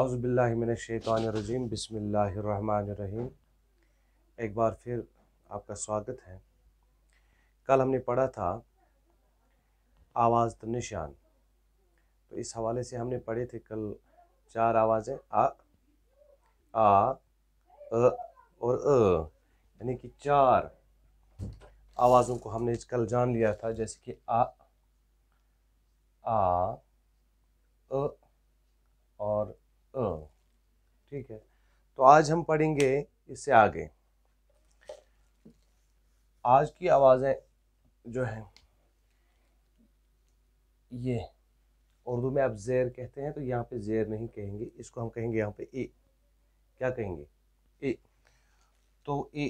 अज़बिल्लिमिनशैतरजीम बसमीम एक बार फिर आपका स्वागत है कल हमने पढ़ा था आवाज़ निशान तो इस हवाले से हमने पढ़े थे कल चार आवाज़ें आ आ अ और अ यानी कि चार आवाज़ों को हमने कल जान लिया था जैसे कि आ आ अ और अ हाँ, ठीक है तो आज हम पढ़ेंगे इससे आगे आज की आवाज़ें जो हैं ये उर्दू में आप जेर कहते हैं तो यहाँ पे जेर नहीं कहेंगे इसको हम कहेंगे यहाँ पे ए क्या कहेंगे ए तो ए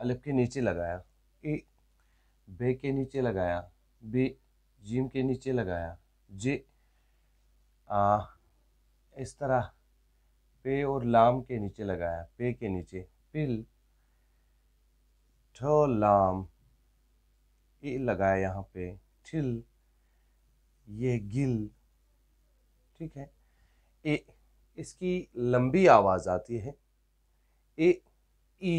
अलिफ के नीचे लगाया ए बे के नीचे लगाया बे जीम के नीचे लगाया जे आ, इस तरह पे और लाम के नीचे लगाया पे के नीचे पिल ठो लाम ए लगाया यहाँ पे ठिल ये गिल ठीक है ए इसकी लंबी आवाज़ आती है ए ई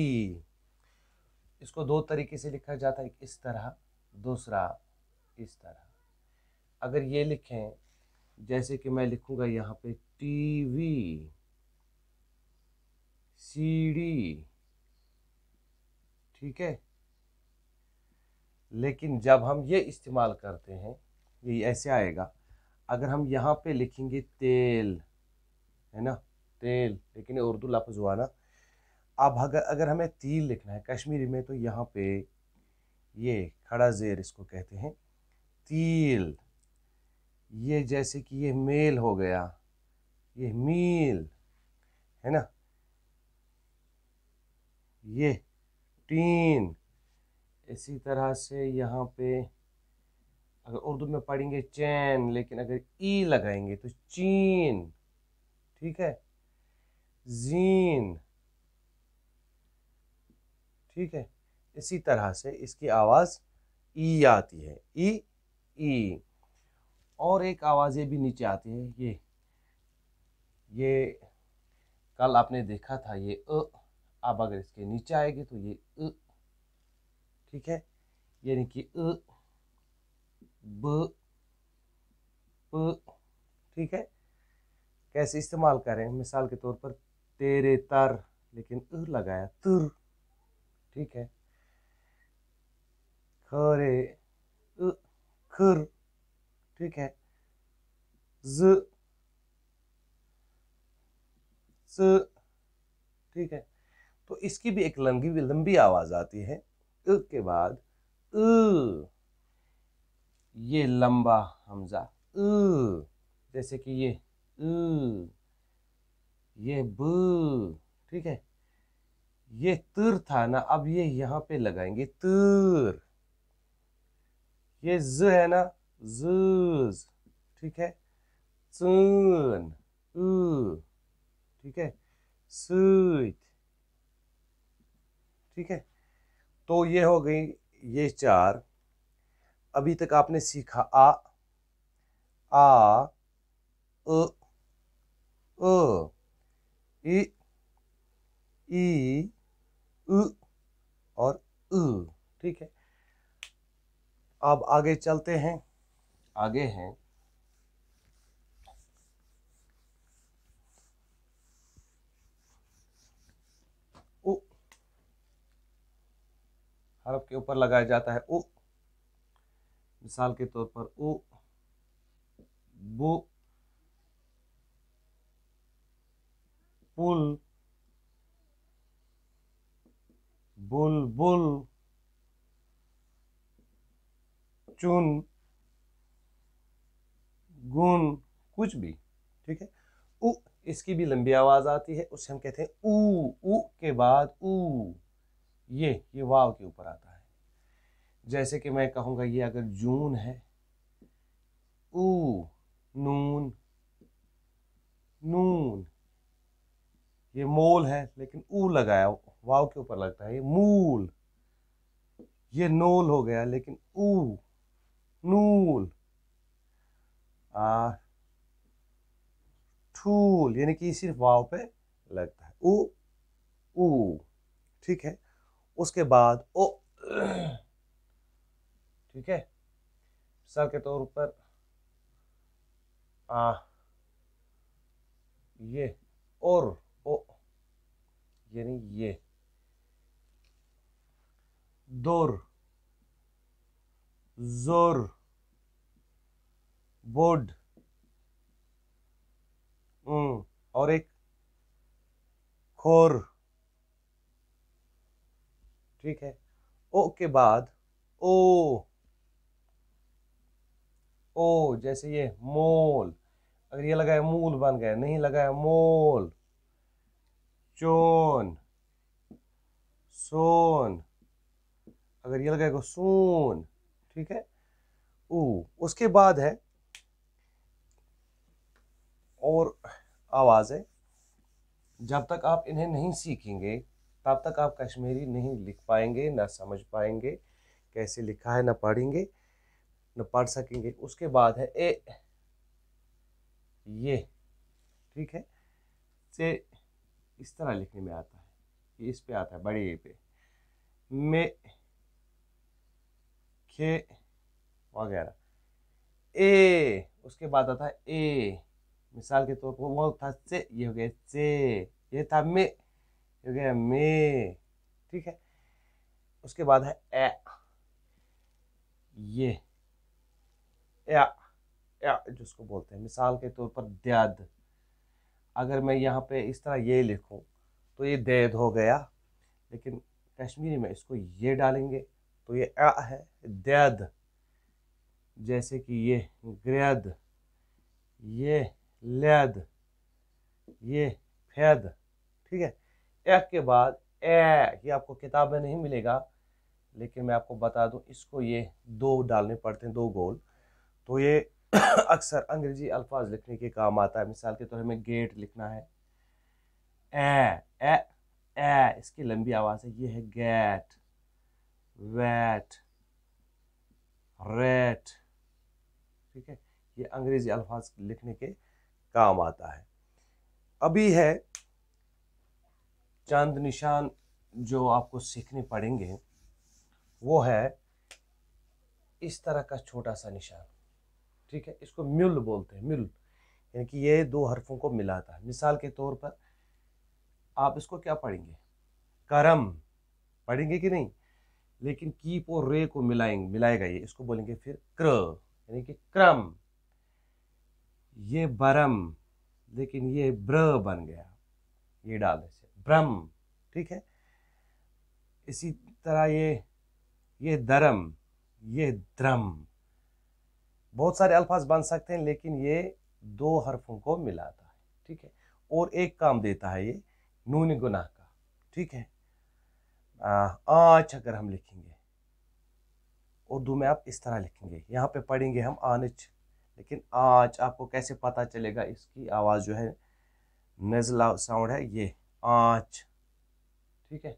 इसको दो तरीके से लिखा जाता है इस तरह दूसरा इस तरह अगर ये लिखें जैसे कि मैं लिखूंगा यहाँ पे टीवी सीडी ठीक है लेकिन जब हम ये इस्तेमाल करते हैं ये ऐसे आएगा अगर हम यहाँ पे लिखेंगे तेल है ना तेल लेकिन उर्दू लफ्ज़ हुआ ना अब अगर अगर हमें तील लिखना है कश्मीरी में तो यहाँ पे ये खड़ा जेर इसको कहते हैं तील ये जैसे कि ये मेल हो गया ये मील है ना ये टीन इसी तरह से यहाँ पे अगर उर्दू में पढ़ेंगे चैन लेकिन अगर ई लगाएंगे तो चीन ठीक है जीन ठीक है इसी तरह से इसकी आवाज़ ई आती है ई ई और एक आवाज़ ये भी नीचे आती है ये ये कल आपने देखा था ये अ अब अगर इसके नीचे आएगी तो ये अ ठीक है यानी कि अ ब प ठीक है कैसे इस्तेमाल करें मिसाल के तौर पर तेरे तर लेकिन अ लगाया तुर ठीक है खरे अ खर ठीक है ज ठीक है तो इसकी भी एक लंबी लंबी आवाज़ आती है अ के बाद अ ये लंबा हमजा अ जैसे कि ये अ ये ब ठीक है ये तर था ना अब ये यहां पे लगाएंगे तिर ये ज है ना ज ठीक है चन ठीक है सूत ठीक है तो ये हो गई ये चार अभी तक आपने सीखा आ आ अ अ इ ई उ और उ ठीक है अब आगे चलते हैं आगे हैं हरफ के ऊपर लगाया जाता है ओ मिसाल के तौर पर ओ बो पुल बुल बुल चुन गुन कुछ भी ठीक है उ इसकी भी लंबी आवाज आती है उससे हम कहते हैं ऊ के बाद ऊ ये ये वाव के ऊपर आता है जैसे कि मैं कहूँगा ये अगर जून है ऊ नून नून ये मोल है लेकिन ऊ लगाया वाव के ऊपर लगता है ये मूल ये नोल हो गया लेकिन ऊ नूल आ ठूल यानी कि सिर्फ वाव पे लगता है ऊ ऊ ठीक है उसके बाद ओ ठीक है मिसाल के तौर पर आ ये और ओ यानी ये दौर जोर बोर्ड हम्म, और एक खोर ठीक है ओ के बाद ओ ओ जैसे ये मोल अगर ये लगाया मूल बन गया नहीं लगाया मोल चोन सोन अगर ये लगाएगा सोन ठीक है ओ उसके बाद है और आवाज़ है जब तक आप इन्हें नहीं सीखेंगे तब तक आप कश्मीरी नहीं लिख पाएंगे ना समझ पाएंगे कैसे लिखा है ना पढ़ेंगे ना पढ़ सकेंगे उसके बाद है ए ये ठीक है से इस तरह लिखने में आता है इस पे आता है बड़े ए पे मे खे वगैरह ए उसके बाद आता है ए मिसाल के तौर पर वो था से ये हो गया से ये था मे हो गया मे ठीक है उसके बाद है ए ये या या जिसको बोलते हैं मिसाल के तौर पर दैद अगर मैं यहाँ पे इस तरह ये लिखूँ तो ये दैद हो गया लेकिन कश्मीरी में इसको ये डालेंगे तो ये आ है दैद जैसे कि ये ग्रैद ये लैद ये फैद ठीक है एक के बाद ए ये आपको किताब में नहीं मिलेगा लेकिन मैं आपको बता दूं इसको ये दो डालने पड़ते हैं दो गोल तो ये अक्सर अंग्रेजी अल्फाज लिखने के काम आता है मिसाल के तौर तो हमें गेट लिखना है ए ए ए इसकी लंबी आवाज़ है ये है गेट वैट रेट ठीक है ये अंग्रेजी अल्फाज लिखने के काम आता है अभी है चंद निशान जो आपको सीखने पड़ेंगे वो है इस तरह का छोटा सा निशान ठीक है इसको म्यूल बोलते हैं म्यूल यानी कि ये दो हरफों को मिलाता है मिसाल के तौर पर आप इसको क्या पढ़ेंगे करम पढ़ेंगे कि नहीं लेकिन कीप और रे को मिलाएंगे मिलाएगा ये इसको बोलेंगे फिर क्र यानी कि क्रम ये बरम लेकिन ये ब्र बन गया ये डालने से भ्रम ठीक है इसी तरह ये ये धर्म ये द्रम बहुत सारे अल्फाज बन सकते हैं लेकिन ये दो हरफों को मिलाता है ठीक है और एक काम देता है ये नून गुनाह का ठीक है आँच अगर हम लिखेंगे उर्दू में आप इस तरह लिखेंगे यहाँ पे पढ़ेंगे हम आनच लेकिन आज आपको कैसे पता चलेगा इसकी आवाज़ जो है नज़ला साउंड है ये आँच ठीक है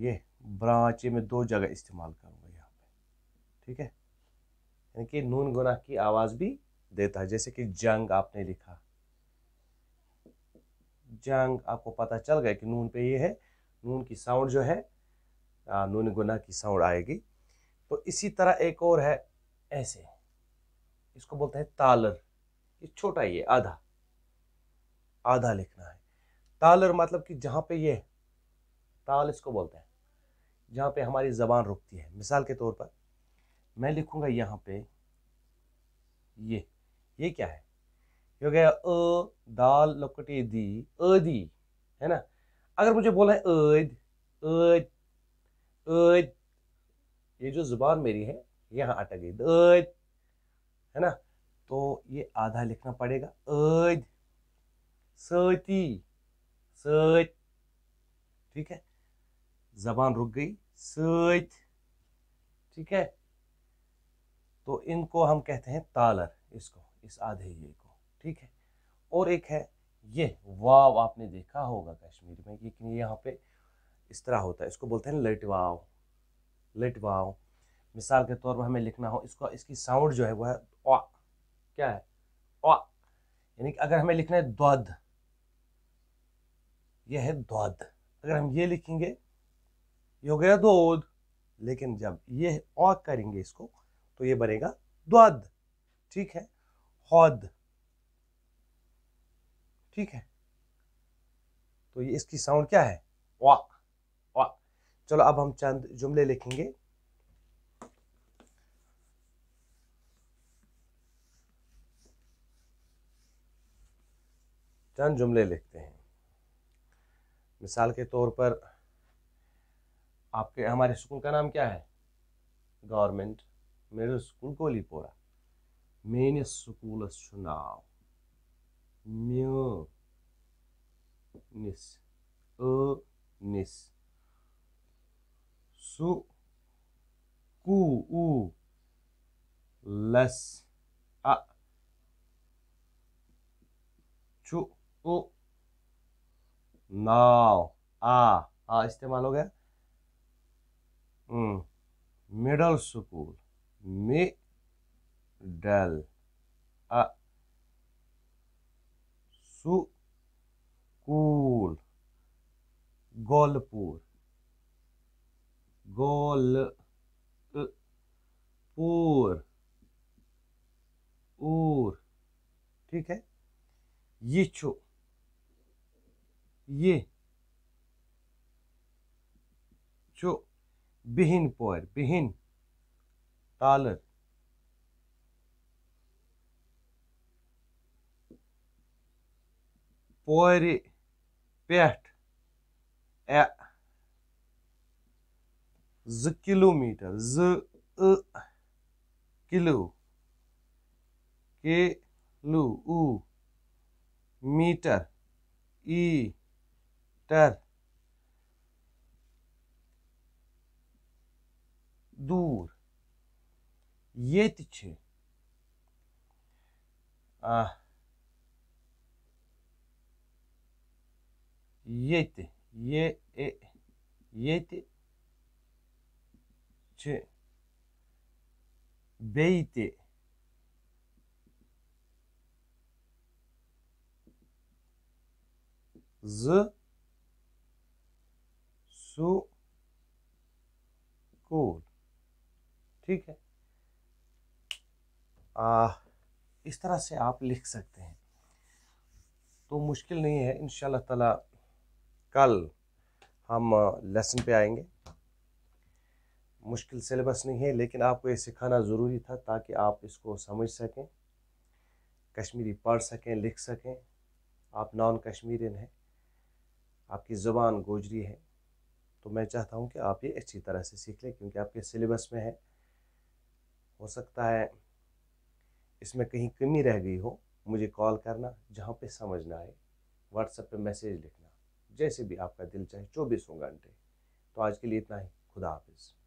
ये ब्रांच में दो जगह इस्तेमाल करूँगा यहाँ पे ठीक है यानी कि नून गुना की आवाज़ भी देता है जैसे कि जंग आपने लिखा जंग आपको पता चल गया कि नून पे ये है नून की साउंड जो है आ, नून गुना की साउंड आएगी तो इसी तरह एक और है ऐसे इसको बोलते हैं तालर ये छोटा ये आधा आधा लिखना है तालर मतलब कि जहाँ पे ये ताल इसको बोलते हैं जहाँ पे हमारी ज़बान रुकती है मिसाल के तौर पर मैं लिखूँगा यहाँ पे ये ये क्या है हो गया अ दाल लकटी दी अ दी है ना अगर मुझे बोला है अद अद अद ये जो जुबान मेरी है यहाँ अटक गई अद है ना तो ये आधा लिखना पड़ेगा अद सती ठीक है जबान रुक गई सत ठीक है तो इनको हम कहते हैं तालर इसको इस आधे ये को ठीक है और एक है ये वाव आपने देखा होगा कश्मीर में लेकिन यहाँ पे इस तरह होता है इसको बोलते हैं लटवाव लटवाव मिसाल के तौर पर हमें लिखना हो इसको इसकी साउंड जो है वह आ क्या है आ यानी कि अगर हमें लिखना है द्वध यह है द्वाद अगर हम ये लिखेंगे ये हो गया द्वोद लेकिन जब ये और करेंगे इसको तो ये बनेगा द्वाद ठीक है हौद ठीक है तो ये इसकी साउंड क्या है वा वा चलो अब हम चंद जुमले लिखेंगे चंद जुमले लिखते हैं मिसाल के तौर पर आपके हमारे स्कूल का नाम क्या है government middle school Kolipora main school नाव म्यू निस अ निस सु कु उ लस अ चु नाव आ आ इस्तेमाल हो गया मिडल स्कूल डल अ सुकूल गोलपुर गोलपुर ऊर ठीक है छू ये जो बिहिन पोर बिहिन टालर पोर ए ज किलोमीटर ज किलो के लू मीटर ई Göster. Dur. Yetici. Ah. Yeti. Ye, e, yeti. ç, Beyti. Z so cool ठीक है आ, इस तरह से आप लिख सकते हैं तो मुश्किल नहीं है इन ताला कल हम लेसन पे आएंगे मुश्किल सिलेबस नहीं है लेकिन आपको ये सिखाना ज़रूरी था ताकि आप इसको समझ सकें कश्मीरी पढ़ सकें लिख सकें आप नॉन कश्मीरियन हैं आपकी ज़ुबान गोजरी है तो मैं चाहता हूँ कि आप ये अच्छी तरह से सीख लें क्योंकि आपके सिलेबस में है हो सकता है इसमें कहीं कमी रह गई हो मुझे कॉल करना जहाँ पे समझना आए व्हाट्सएप पे मैसेज लिखना जैसे भी आपका दिल चाहे चौबीसों घंटे तो आज के लिए इतना ही खुदा हाफिज़